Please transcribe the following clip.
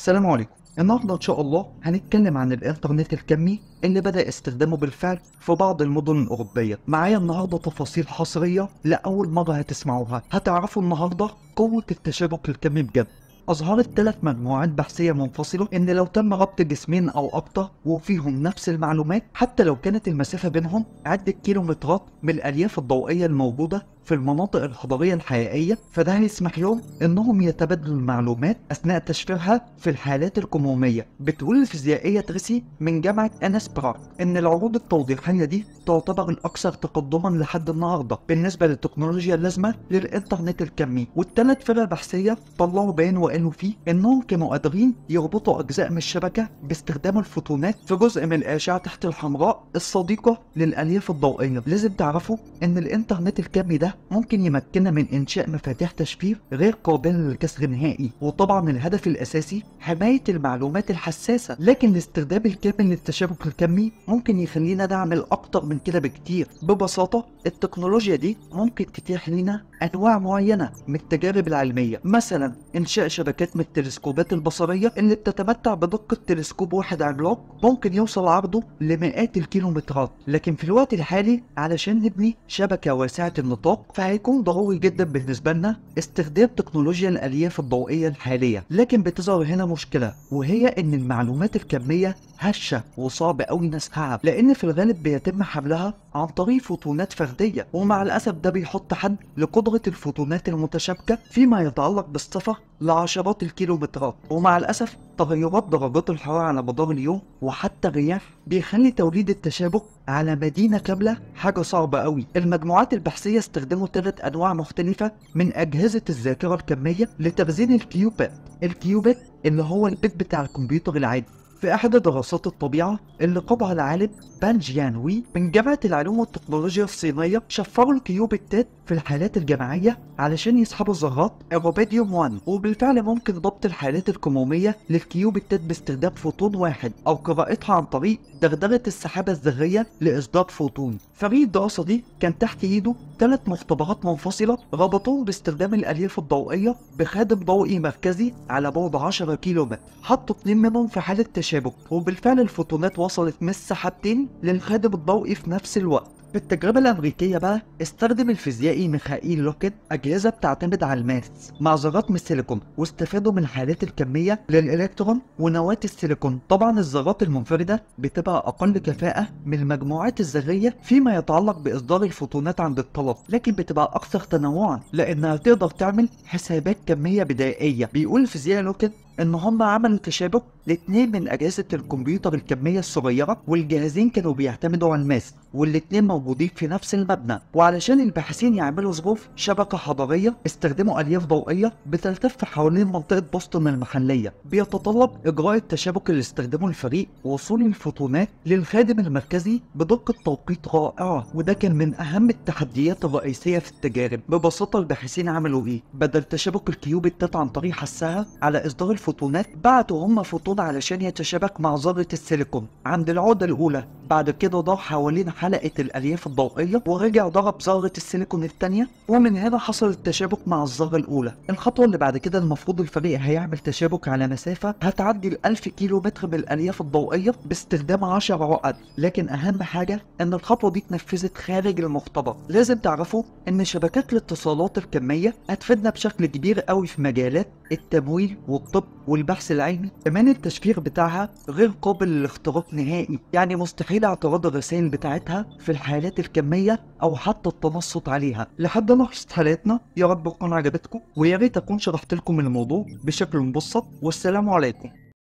السلام عليكم النهارده ان شاء الله هنتكلم عن الانترنت الكمي اللي بدا استخدامه بالفعل في بعض المدن الاوروبيه معايا النهارده تفاصيل حصريه لاول مره هتسمعوها هتعرفوا النهارده قوه التشابك الكمي بجد أظهرت ثلاث مجموعات بحثية منفصلة إن لو تم ربط جسمين أو أكتر وفيهم نفس المعلومات حتى لو كانت المسافة بينهم عدة كيلومترات من الألياف الضوئية الموجودة في المناطق الحضاريه الحقيقية فده هيسمح لهم انهم يتبادلوا المعلومات اثناء تشفيرها في الحالات الكمومية بتقول الفيزيائية تريسي من جامعة انس براك ان العروض التوضيحية دي تعتبر الاكثر تقدما لحد النهاردة بالنسبة للتكنولوجيا اللازمة للانترنت الكمي والثلاث فرق بحثية طلعوا بيان وقالوا فيه انهم كانوا قادرين يربطوا اجزاء من الشبكة باستخدام الفوتونات في جزء من الاشعة تحت الحمراء الصديقة للالياف الضوئية لازم تعرفوا ان الانترنت الكمي ده ممكن يمكننا من إنشاء مفاتيح تشفير غير قابلة للكسر نهائي وطبعا الهدف الأساسي حماية المعلومات الحساسة لكن الاستخدام الكامل للتشابك الكمي ممكن يخلينا نعمل أكتر من كده بكتير ببساطة التكنولوجيا دي ممكن تتيح لنا أنواع معينة من التجارب العلمية مثلا إنشاء شبكات من التلسكوبات البصرية اللي بتتمتع بدقة تلسكوب واحد عملاق ممكن يوصل عرضه لمئات الكيلومترات لكن في الوقت الحالي علشان نبني شبكة واسعة النطاق فهيكون ضروري جدا بالنسبة لنا استخدام تكنولوجيا الألياف الضوئية الحالية لكن بتظهر هنا مشكلة وهي إن المعلومات الكمية هشة وصعب أوي نسحها لأن في الغالب بيتم حملها عن طريق فوتونات فردية ومع الأسف ده بيحط حد لقدرة الفوتونات المتشابكة فيما يتعلق بالسفر لعشرات الكيلومترات ومع الأسف تغيرات درجات الحرارة على مدار اليوم وحتى الرياح بيخلي توليد التشابك على مدينة كاملة حاجة صعبة أوي، المجموعات البحثية استخدموا ثلاث أنواع مختلفة من أجهزة الذاكرة الكمية لتخزين الكيوبات الكيوبات اللي هو البيت بتاع الكمبيوتر العادي في إحدى دراسات الطبيعة اللي قادها العالم بان جيان وي من جامعة العلوم والتكنولوجيا الصينية شفروا الكيوب التات في الحالات الجماعية علشان يسحبوا الذرات الروبيديوم 1 وبالفعل ممكن ضبط الحالات الكمومية للكيوب التات باستخدام فوتون واحد أو قراءتها عن طريق دغدغة السحابة الذرية لإصدار فوتون فريق الدراسة دي كان تحت إيده ثلاث مختبرات منفصلة ربطوهم باستخدام الألياف الضوئية بخادم ضوئي مركزي على بعد 10 كيلو متر حطوا اثنين منهم في حالة تشغيل تشابك وبالفعل الفوتونات وصلت من السحابتين للخادم الضوئي في نفس الوقت في التجربة الأمريكية بقى استخدم الفيزيائي ميخائيل لوكيت أجهزة بتعتمد على الماس مع ذرات من السيليكون واستفادوا من الحالات الكمية للإلكترون ونواة السيليكون طبعا الذرات المنفردة بتبقى أقل كفاءة من المجموعات الذرية فيما يتعلق بإصدار الفوتونات عند الطلب لكن بتبقى أكثر تنوعا لأنها تقدر تعمل حسابات كمية بدائية بيقول الفيزيائي لوكيت ان هم عملوا تشابك لاتنين من اجهزه الكمبيوتر الكميه الصغيره والجهازين كانوا بيعتمدوا على الماس والاتنين موجودين في نفس المبنى وعلشان الباحثين يعملوا ظروف شبكه حضاريه استخدموا الياف ضوئيه بتلتف حوالين منطقه بوسطن المحليه بيتطلب اجراء التشابك اللي استخدمه الفريق وصول الفوتونات للخادم المركزي بدقه توقيت رائعه وده كان من اهم التحديات الرئيسيه في التجارب ببساطه الباحثين عملوا ايه بدل تشابك الكيوب التات عن طريق حسها على اصدار الفوتونات فوتونات بعتوا هم فوتون علشان يتشابك مع ذرة السيليكون عند العقدة الأولى بعد كده ضاع حوالين حلقة الألياف الضوئية ورجع ضرب ذرة السيليكون الثانية ومن هنا حصل التشابك مع الذرة الأولى الخطوة اللي بعد كده المفروض الفريق هيعمل تشابك على مسافة هتعدي ال 1000 كيلو متر بالالياف الضوئية باستخدام 10 عقد لكن أهم حاجة إن الخطوة دي اتنفذت خارج المختبر لازم تعرفوا إن شبكات الاتصالات الكمية هتفيدنا بشكل كبير قوي في مجالات التمويل والطب والبحث العلمي كمان التشفير بتاعها غير قابل للاختراق نهائي يعني مستحيل اعتراض الرسائل بتاعتها في الحالات الكمية او حتى التنصت عليها لحد لحظة حلقتنا يا رب تكون عجبتكم ويا ريت اكون شرحت لكم الموضوع بشكل مبسط والسلام عليكم